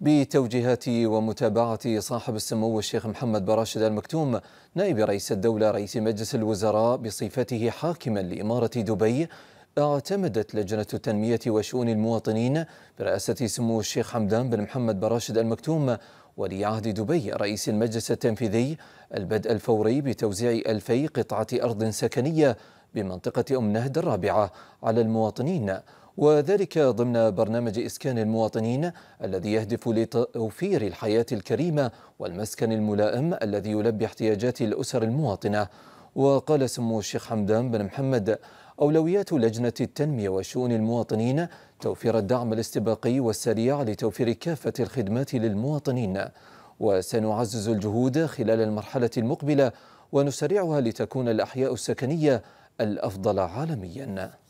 بتوجيهات ومتابعة صاحب السمو الشيخ محمد بن راشد المكتوم نائب رئيس الدولة رئيس مجلس الوزراء بصفته حاكما لإمارة دبي اعتمدت لجنة التنمية وشؤون المواطنين برئاسة سمو الشيخ حمدان بن محمد بن راشد المكتوم ولي عهد دبي رئيس المجلس التنفيذي البدء الفوري بتوزيع ألفي قطعة أرض سكنية بمنطقة أم نهد الرابعة على المواطنين وذلك ضمن برنامج إسكان المواطنين الذي يهدف لتوفير الحياة الكريمة والمسكن الملائم الذي يلبي احتياجات الأسر المواطنة وقال سمو الشيخ حمدان بن محمد أولويات لجنة التنمية وشؤون المواطنين توفير الدعم الاستباقي والسريع لتوفير كافة الخدمات للمواطنين وسنعزز الجهود خلال المرحلة المقبلة ونسرعها لتكون الأحياء السكنية الأفضل عالمياً